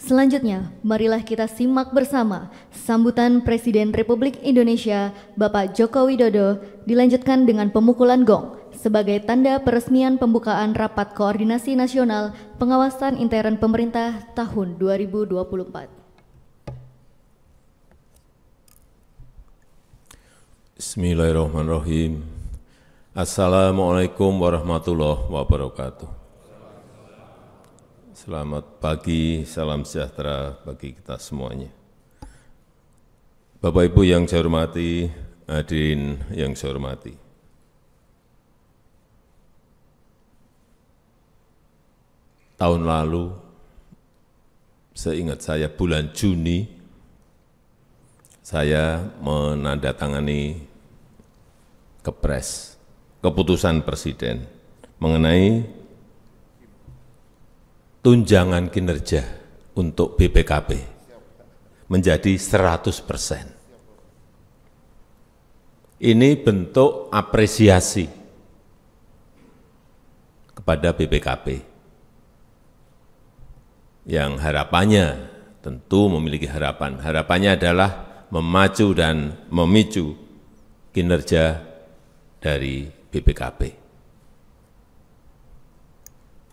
Selanjutnya, marilah kita simak bersama sambutan Presiden Republik Indonesia Bapak Joko Widodo dilanjutkan dengan pemukulan gong sebagai tanda peresmian pembukaan Rapat Koordinasi Nasional Pengawasan Intern Pemerintah tahun 2024. Bismillahirrahmanirrahim. Assalamualaikum warahmatullahi wabarakatuh. Selamat pagi, salam sejahtera bagi kita semuanya. Bapak Ibu yang saya hormati, hadirin yang saya hormati. Tahun lalu, seingat saya bulan Juni, saya menandatangani kepres, keputusan Presiden mengenai tunjangan kinerja untuk BPKP menjadi 100 persen. Ini bentuk apresiasi kepada BPKP yang harapannya tentu memiliki harapan. Harapannya adalah memacu dan memicu kinerja dari BPKP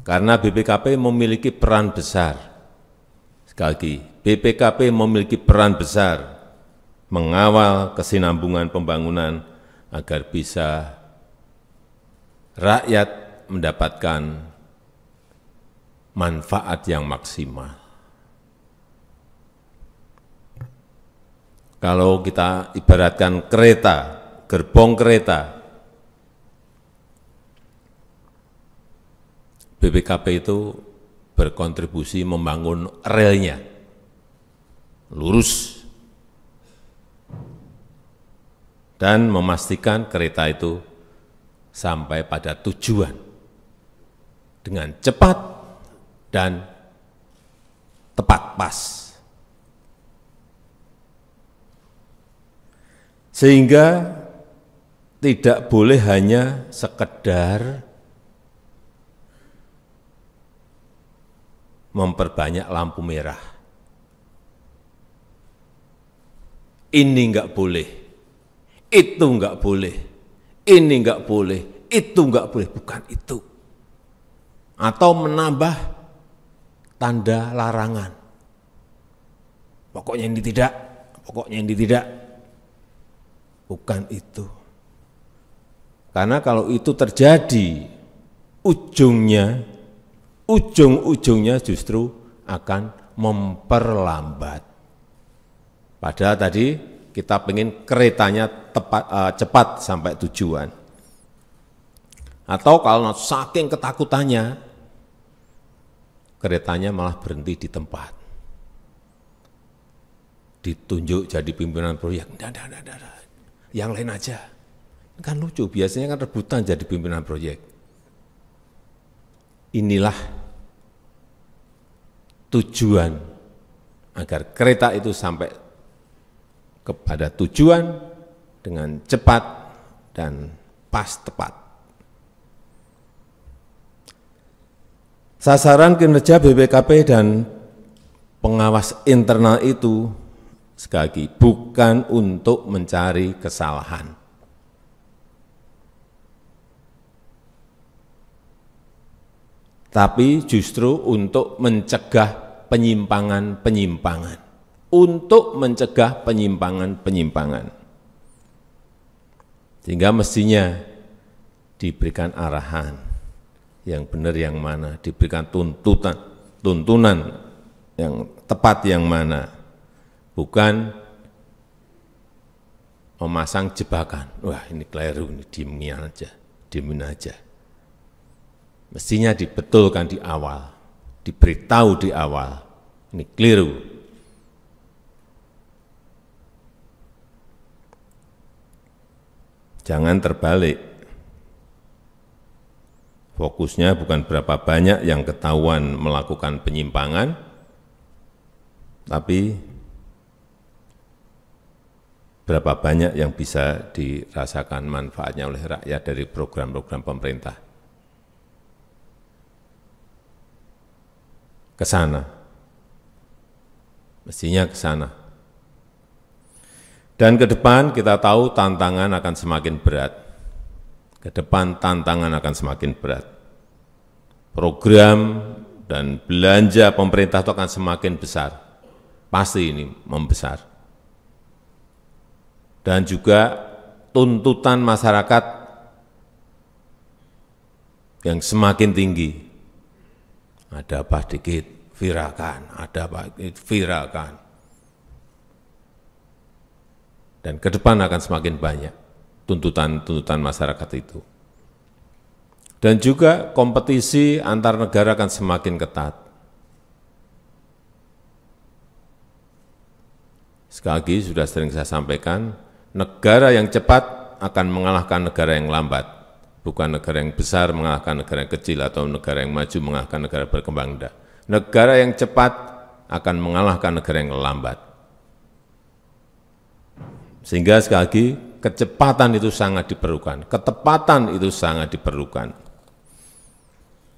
karena BPKP memiliki peran besar. Sekali lagi, BPKP memiliki peran besar mengawal kesinambungan pembangunan agar bisa rakyat mendapatkan manfaat yang maksimal. Kalau kita ibaratkan kereta, gerbong kereta, BPKP itu berkontribusi membangun relnya lurus dan memastikan kereta itu sampai pada tujuan dengan cepat dan tepat pas. Sehingga tidak boleh hanya sekedar memperbanyak lampu merah. Ini enggak boleh, itu enggak boleh, ini enggak boleh, itu enggak boleh, bukan itu. Atau menambah tanda larangan. Pokoknya ini tidak, pokoknya ini tidak. Bukan itu. Karena kalau itu terjadi, ujungnya ujung-ujungnya justru akan memperlambat. Padahal tadi kita pengen keretanya tepat, uh, cepat sampai tujuan. Atau kalau saking ketakutannya, keretanya malah berhenti di tempat. Ditunjuk jadi pimpinan proyek, dada, dada, yang lain aja. Kan lucu, biasanya kan rebutan jadi pimpinan proyek. Inilah tujuan agar kereta itu sampai kepada tujuan dengan cepat dan pas tepat. Sasaran kinerja BPKP dan pengawas internal itu sekali lagi bukan untuk mencari kesalahan. Tapi justru untuk mencegah penyimpangan-penyimpangan, untuk mencegah penyimpangan-penyimpangan. Sehingga mestinya diberikan arahan yang benar yang mana, diberikan tuntutan, tuntunan yang tepat yang mana, bukan memasang jebakan. Wah ini keliru, ini dimin aja, diemin aja. Mestinya dibetulkan di awal diberitahu di awal. Ini keliru. Jangan terbalik. Fokusnya bukan berapa banyak yang ketahuan melakukan penyimpangan, tapi berapa banyak yang bisa dirasakan manfaatnya oleh rakyat dari program-program pemerintah. ke sana. Mestinya ke sana. Dan ke depan kita tahu tantangan akan semakin berat. Ke depan tantangan akan semakin berat. Program dan belanja pemerintah itu akan semakin besar. Pasti ini membesar. Dan juga tuntutan masyarakat yang semakin tinggi ada apa dikit, viralkan. Ada apa dikit, viralkan. Dan ke depan akan semakin banyak tuntutan-tuntutan masyarakat itu. Dan juga kompetisi antar negara akan semakin ketat. Sekali lagi sudah sering saya sampaikan, negara yang cepat akan mengalahkan negara yang lambat. Bukan negara yang besar mengalahkan negara yang kecil atau negara yang maju mengalahkan negara berkembang. Tidak. Negara yang cepat akan mengalahkan negara yang lambat. Sehingga sekali lagi, kecepatan itu sangat diperlukan, ketepatan itu sangat diperlukan.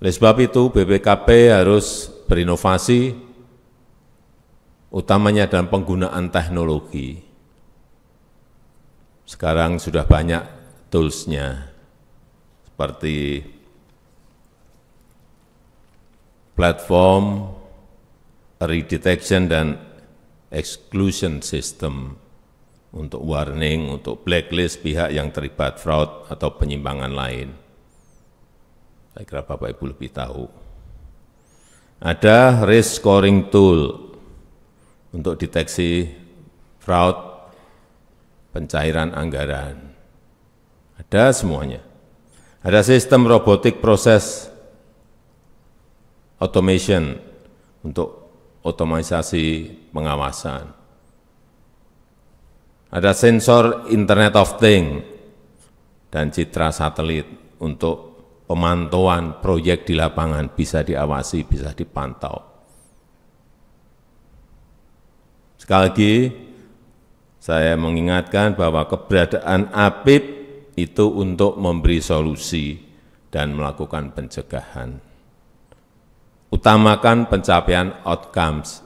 Oleh sebab itu, BPKP harus berinovasi, utamanya dalam penggunaan teknologi. Sekarang sudah banyak tools-nya, seperti platform redetection dan exclusion system untuk warning, untuk blacklist pihak yang terlibat fraud atau penyimpangan lain. Saya kira Bapak Ibu lebih tahu. Ada risk scoring tool untuk deteksi fraud, pencairan anggaran. Ada semuanya. Ada sistem robotik proses automation untuk otomatisasi pengawasan. Ada sensor Internet of Things dan citra satelit untuk pemantauan proyek di lapangan bisa diawasi, bisa dipantau. Sekali lagi, saya mengingatkan bahwa keberadaan APIP itu untuk memberi solusi dan melakukan pencegahan. Utamakan pencapaian outcomes,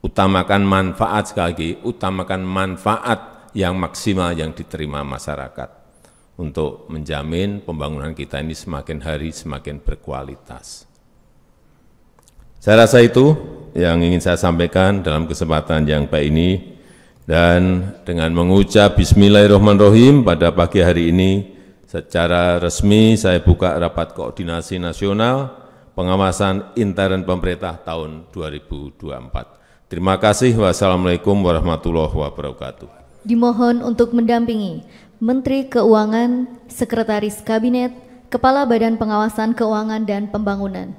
utamakan manfaat sekali lagi, utamakan manfaat yang maksimal yang diterima masyarakat untuk menjamin pembangunan kita ini semakin hari semakin berkualitas. Saya rasa itu yang ingin saya sampaikan dalam kesempatan yang baik ini. Dan dengan mengucap Bismillahirrahmanirrahim pada pagi hari ini secara resmi saya buka rapat koordinasi nasional pengawasan intern pemerintah tahun 2024. Terima kasih. Wassalamualaikum warahmatullahi wabarakatuh. Dimohon untuk mendampingi Menteri Keuangan, Sekretaris Kabinet, Kepala Badan Pengawasan Keuangan dan Pembangunan.